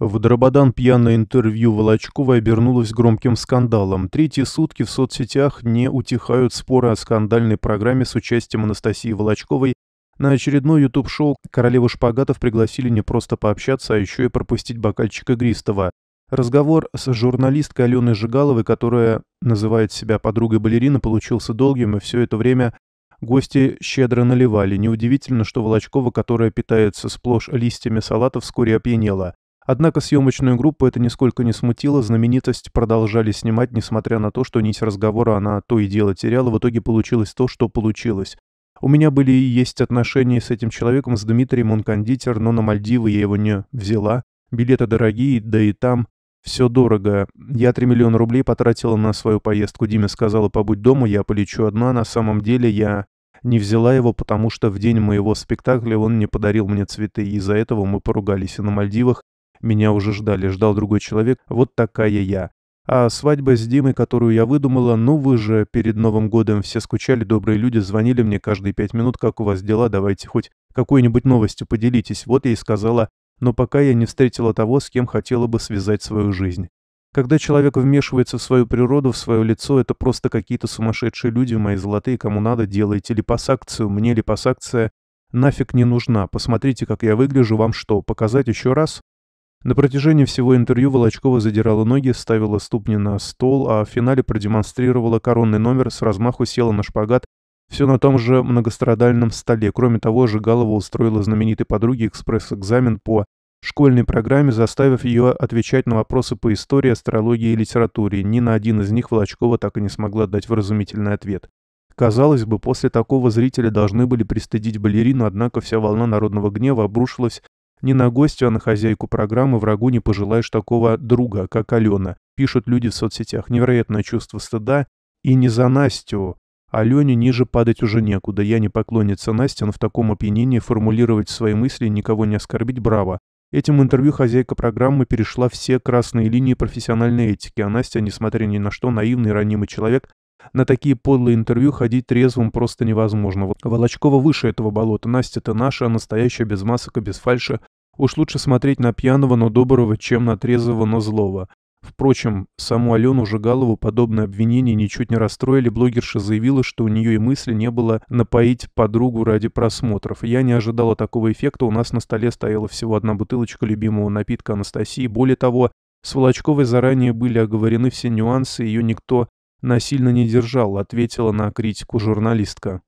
В Дрободан пьяное интервью Волочкова обернулось громким скандалом. Третьи сутки в соцсетях не утихают споры о скандальной программе с участием Анастасии Волочковой. На очередное ютуб-шоу «Королеву шпагатов» пригласили не просто пообщаться, а еще и пропустить бокальчик игристого. Разговор с журналисткой Аленой Жигаловой, которая называет себя подругой балерины, получился долгим, и все это время Гости щедро наливали. Неудивительно, что Волочкова, которая питается сплошь листьями салата, вскоре опьянела. Однако съемочную группу это нисколько не смутило, знаменитость продолжали снимать, несмотря на то, что нить разговора она то и дело теряла, в итоге получилось то, что получилось. У меня были и есть отношения с этим человеком, с Дмитрием, он кондитер, но на Мальдивы я его не взяла. Билеты дорогие, да и там все дорого. Я 3 миллиона рублей потратила на свою поездку. Диме сказала, побудь дома, я полечу одна. На самом деле я не взяла его, потому что в день моего спектакля он не подарил мне цветы. Из-за этого мы поругались и на Мальдивах. Меня уже ждали, ждал другой человек, вот такая я. А свадьба с Димой, которую я выдумала, ну вы же перед Новым годом все скучали, добрые люди звонили мне каждые пять минут, как у вас дела, давайте хоть какой-нибудь новостью поделитесь. Вот я и сказала, но пока я не встретила того, с кем хотела бы связать свою жизнь. Когда человек вмешивается в свою природу, в свое лицо, это просто какие-то сумасшедшие люди, мои золотые, кому надо, делайте липосакцию, мне липосакция нафиг не нужна. Посмотрите, как я выгляжу, вам что, показать еще раз? На протяжении всего интервью Волочкова задирала ноги, ставила ступни на стол, а в финале продемонстрировала коронный номер, с размаху села на шпагат, все на том же многострадальном столе. Кроме того, Жигалова устроила знаменитой подруге экспресс-экзамен по школьной программе, заставив ее отвечать на вопросы по истории, астрологии и литературе. Ни на один из них Волочкова так и не смогла дать вразумительный ответ. Казалось бы, после такого зрители должны были пристыдить балерину, однако вся волна народного гнева обрушилась не на гостю, а на хозяйку программы врагу не пожелаешь такого друга, как Алена. Пишут люди в соцсетях. Невероятное чувство стыда. И не за Настю. Алене ниже падать уже некуда. Я не поклонница Насте, но в таком опьянении формулировать свои мысли, никого не оскорбить, браво. Этим интервью хозяйка программы перешла все красные линии профессиональной этики, а Настя, несмотря ни на что, наивный и ранимый человек, на такие подлые интервью ходить трезвым просто невозможно. Волочкова выше этого болота. Настя, ты наша, а настоящая, без масок и без фальши. Уж лучше смотреть на пьяного, но доброго, чем на трезвого, но злого. Впрочем, саму Алену Жигалову подобные обвинения ничуть не расстроили. Блогерша заявила, что у нее и мысли не было напоить подругу ради просмотров. Я не ожидала такого эффекта, у нас на столе стояла всего одна бутылочка любимого напитка Анастасии. Более того, с Волочковой заранее были оговорены все нюансы, ее никто насильно не держал, ответила на критику журналистка.